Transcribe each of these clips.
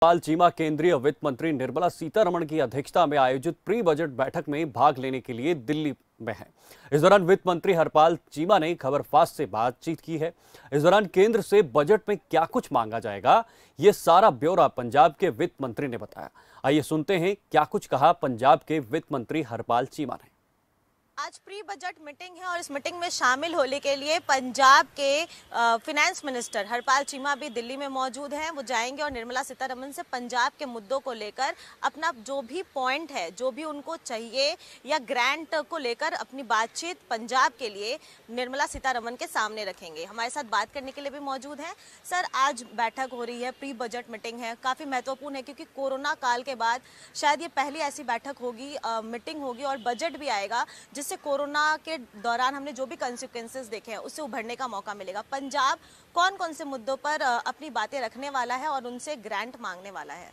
पाल चीमा केंद्रीय वित्त मंत्री निर्मला सीतारमण की अध्यक्षता में आयोजित प्री बजट बैठक में भाग लेने के लिए दिल्ली में हैं। इस दौरान वित्त मंत्री हरपाल चीमा ने खबर फास्ट से बातचीत की है इस दौरान केंद्र से बजट में क्या कुछ मांगा जाएगा ये सारा ब्यौरा पंजाब के वित्त मंत्री ने बताया आइए सुनते हैं क्या कुछ कहा पंजाब के वित्त मंत्री हरपाल चीमा ने आज प्री बजट मीटिंग है और इस मीटिंग में शामिल होने के लिए पंजाब के फिनेंस मिनिस्टर हरपाल चीमा भी दिल्ली में मौजूद हैं वो जाएंगे और निर्मला सीतारमन से पंजाब के मुद्दों को लेकर अपना जो भी पॉइंट है जो भी उनको चाहिए या ग्रांट को लेकर अपनी बातचीत पंजाब के लिए निर्मला सीतारमन के सामने रखेंगे हमारे साथ बात करने के लिए भी मौजूद हैं सर आज बैठक हो रही है प्री बजट मीटिंग है काफ़ी महत्वपूर्ण है क्योंकि कोरोना काल के बाद शायद ये पहली ऐसी बैठक होगी मीटिंग होगी और बजट भी आएगा जिससे से कोरोना के दौरान हमने जो भी कंसिक्वेंसेज देखे हैं उससे उभरने का मौका मिलेगा पंजाब कौन कौन से मुद्दों पर अपनी बातें रखने वाला है और उनसे ग्रांट मांगने वाला है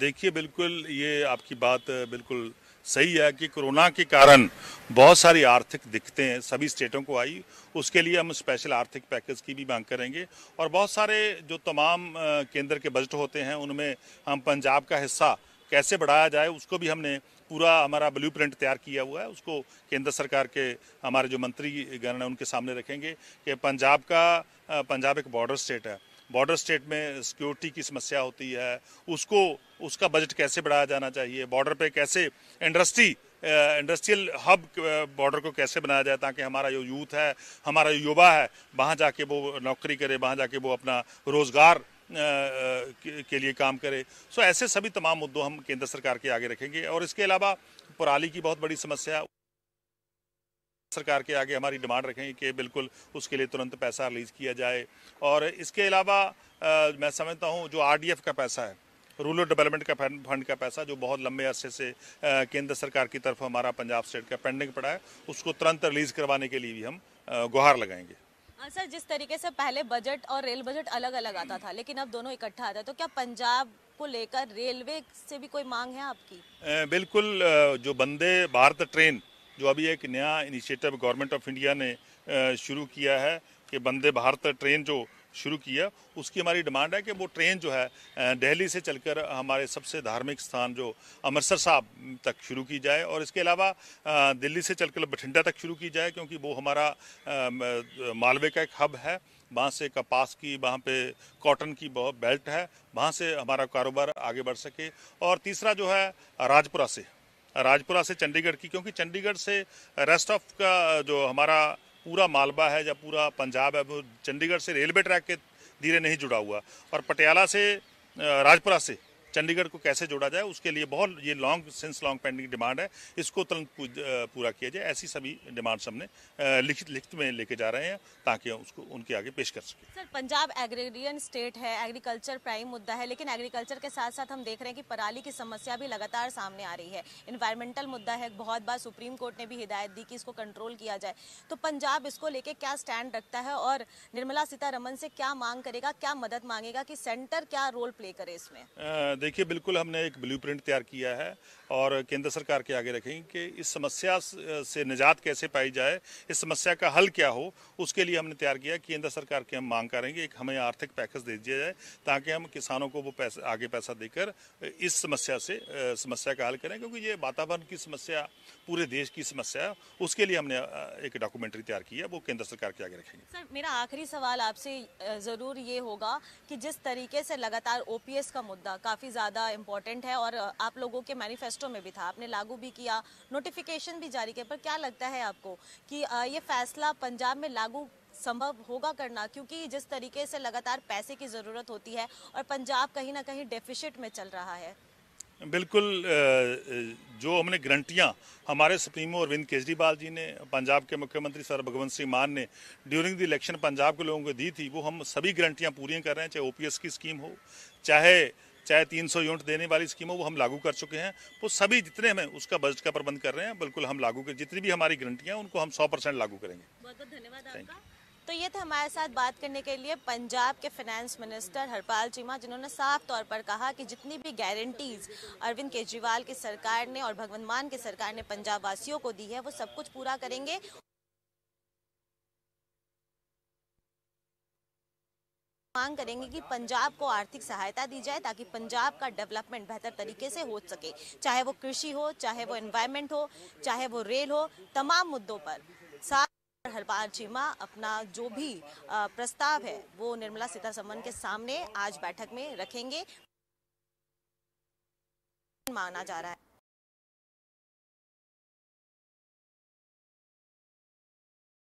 देखिए बिल्कुल ये आपकी बात बिल्कुल सही है कि कोरोना के कारण बहुत सारी आर्थिक दिक्कतें हैं सभी स्टेटों को आई उसके लिए हम स्पेशल आर्थिक पैकेज की भी मांग करेंगे और बहुत सारे जो तमाम केंद्र के बजट होते हैं उनमें हम पंजाब का हिस्सा कैसे बढ़ाया जाए उसको भी हमने पूरा हमारा ब्लू प्रिंट तैयार किया हुआ है उसको केंद्र सरकार के हमारे जो मंत्री गण हैं उनके सामने रखेंगे कि पंजाब का पंजाब एक बॉर्डर स्टेट है बॉर्डर स्टेट में सिक्योरिटी की समस्या होती है उसको उसका बजट कैसे बढ़ाया जाना चाहिए बॉर्डर पे कैसे इंडस्ट्री इंडस्ट्रियल हब बॉर्डर को कैसे बनाया जाए ताकि हमारा जो यूथ है हमारा जो युवा है वहाँ जाके वो नौकरी करे वहाँ जाके वो अपना रोज़गार के लिए काम करे सो ऐसे सभी तमाम मुद्दों हम केंद्र सरकार के आगे रखेंगे और इसके अलावा पराली की बहुत बड़ी समस्या सरकार के आगे हमारी डिमांड रखेंगे कि बिल्कुल उसके लिए तुरंत पैसा रिलीज किया जाए और इसके अलावा मैं समझता हूँ जो आरडीएफ का पैसा है रूरल डेवलपमेंट का फंड का पैसा जो बहुत लंबे अरसे से केंद्र सरकार की तरफ हमारा पंजाब स्टेट का पेंडिंग पड़ा है उसको तुरंत रिलीज़ करवाने के लिए भी हम गुहार लगाएंगे हाँ सर जिस तरीके से पहले बजट और रेल बजट अलग अलग आता था लेकिन अब दोनों इकट्ठा आता है तो क्या पंजाब को लेकर रेलवे से भी कोई मांग है आपकी बिल्कुल जो बंदे भारत ट्रेन जो अभी एक नया इनिशिएटिव गवर्नमेंट ऑफ इंडिया ने शुरू किया है कि बंदे भारत ट्रेन जो शुरू किया उसकी हमारी डिमांड है कि वो ट्रेन जो है दिल्ली से चलकर हमारे सबसे धार्मिक स्थान जो अमृतसर साहब तक शुरू की जाए और इसके अलावा दिल्ली से चलकर बठिंडा तक शुरू की जाए क्योंकि वो हमारा मालवे का एक हब है वहाँ से कपास की वहाँ पे कॉटन की बहुत बेल्ट है वहाँ से हमारा कारोबार आगे बढ़ सके और तीसरा जो है राजपुरा से राजपुरा से चंडीगढ़ की क्योंकि चंडीगढ़ से रेस्ट ऑफ का जो हमारा पूरा मालवा है या पूरा पंजाब है वो चंडीगढ़ से रेलवे ट्रैक के धीरे नहीं जुड़ा हुआ और पटियाला से राजपुरा से चंडीगढ़ को कैसे जोड़ा जाए उसके लिए बहुत ये long since long pending demand है इसको तुरंत पूरा किया जाए ऐसी सभी डिमांड्स हमने लिखित लिखित में लेके जा रहे हैं ताकि हम उसको उनके आगे पेश कर सकें सर पंजाब एग्रेरियन स्टेट है एग्रीकल्चर प्राइम मुद्दा है लेकिन एग्रीकल्चर के साथ साथ हम देख रहे हैं कि पराली की समस्या भी लगातार सामने आ रही है इन्वायरमेंटल मुद्दा है बहुत बार सुप्रीम कोर्ट ने भी हिदायत दी कि इसको कंट्रोल किया जाए तो पंजाब इसको लेके क्या स्टैंड रखता है और निर्मला सीतारमन से क्या मांग करेगा क्या मदद मांगेगा कि सेंटर क्या रोल प्ले करे इसमें देखिए बिल्कुल हमने एक ब्लू तैयार किया है और केंद्र सरकार के आगे रखेंगे कि इस समस्या से निजात कैसे पाई जाए इस समस्या का हल क्या हो उसके लिए हमने तैयार किया केंद्र सरकार की हम मांग करेंगे एक हमें आर्थिक पैकेज दे दिया जाए ताकि हम किसानों को वो पैसा आगे पैसा देकर इस समस्या से समस्या का हल करें क्योंकि ये वातावरण की समस्या पूरे देश की समस्या उसके लिए हमने एक डॉक्यूमेंट्री तैयार की है वो केंद्र सरकार के आगे रखेंगे सर मेरा आखिरी सवाल आपसे ज़रूर ये होगा कि जिस तरीके से लगातार ओ का मुद्दा काफ़ी ज़्यादा इम्पॉर्टेंट है और आप लोगों के मैनिफेस्टो में भी था आपने लागू भी किया नोटिफिकेशन भी जारी किया पर क्या लगता है आपको कि ये फैसला पंजाब में लागू संभव होगा करना क्योंकि जिस तरीके से लगातार पैसे की ज़रूरत होती है और पंजाब कहीं ना कहीं डेफिशिट में चल रहा है बिल्कुल जो हमने ग्रंटियाँ हमारे सुप्रीमो अरविंद केजरीवाल जी ने पंजाब के मुख्यमंत्री सर भगवंत सिंह मान ने ड्यूरिंग द इलेक्शन पंजाब के लोगों को दी थी वो हम सभी ग्रंटियाँ पूरी कर रहे हैं चाहे ओपीएस की स्कीम हो चाहे चाहे 300 यूनिट देने वाली स्कीम हो वो हम लागू कर चुके हैं वो सभी जितने हमें उसका बजट का प्रबंध कर रहे हैं बिल्कुल हम लागू कर जितनी भी हमारी गारंटियाँ उनको हम सौ परसेंट लागू करेंगे बहुत बहुत धन्यवाद आपका तो ये था हमारे साथ बात करने के लिए पंजाब के फाइनेंस मिनिस्टर हरपाल चीमा जिन्होंने साफ तौर पर कहा कि जितनी भी गारंटीज अरविंद केजरीवाल की सरकार ने और भगवंत मान की सरकार ने पंजाब वासियों को दी है वो सब कुछ पूरा करेंगे मांग करेंगे कि पंजाब को आर्थिक सहायता दी जाए ताकि पंजाब का डेवलपमेंट बेहतर तरीके से हो सके चाहे वो कृषि हो चाहे वो एनवायरमेंट हो चाहे वो रेल हो तमाम मुद्दों पर हरपाल चीमा अपना जो भी प्रस्ताव है वो निर्मला सीतारमन के सामने आज बैठक में रखेंगे माना जा रहा है